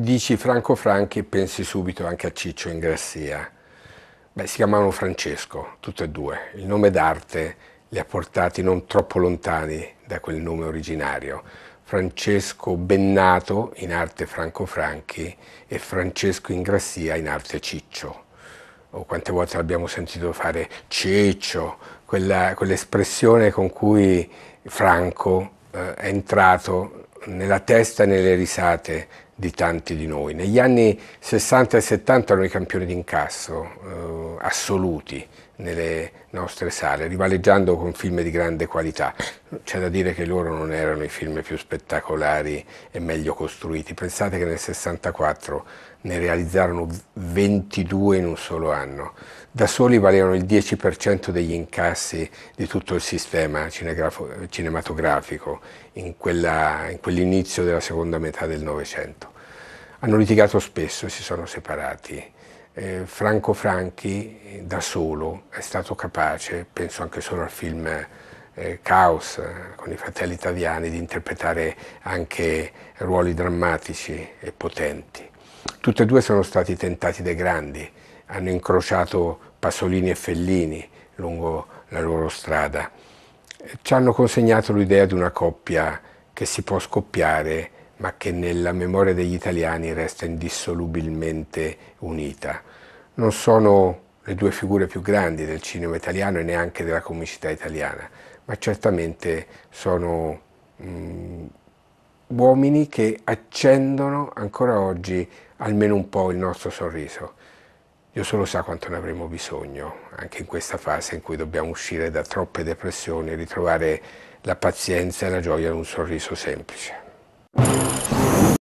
dici Franco Franchi e pensi subito anche a Ciccio Ingrassia. Beh, si chiamavano Francesco, tutti e due. Il nome d'arte li ha portati non troppo lontani da quel nome originario. Francesco Bennato in arte Franco Franchi e Francesco Ingrassia in arte Ciccio. O oh, quante volte l'abbiamo sentito fare Ciccio, quell'espressione con cui Franco eh, è entrato nella testa e nelle risate di tanti di noi. Negli anni 60 e 70 erano i campioni d'incasso, eh, assoluti nelle nostre sale, rivaleggiando con film di grande qualità. C'è da dire che loro non erano i film più spettacolari e meglio costruiti. Pensate che nel 64 ne realizzarono 22 in un solo anno. Da soli valevano il 10% degli incassi di tutto il sistema cinematografico in, quella, in quell'inizio della seconda metà del Novecento. Hanno litigato spesso e si sono separati eh, Franco Franchi eh, da solo è stato capace, penso anche solo al film eh, Caos eh, con i fratelli italiani, di interpretare anche ruoli drammatici e potenti. Tutti e due sono stati tentati dai grandi, hanno incrociato Pasolini e Fellini lungo la loro strada. Ci hanno consegnato l'idea di una coppia che si può scoppiare ma che nella memoria degli italiani resta indissolubilmente unita. Non sono le due figure più grandi del cinema italiano e neanche della comicità italiana, ma certamente sono mh, mm, uomini che accendono ancora oggi almeno un po' il nostro sorriso. Io solo so quanto ne avremo bisogno, anche in questa fase in cui dobbiamo uscire da troppe depressioni e ritrovare la pazienza e la gioia di un sorriso semplice. you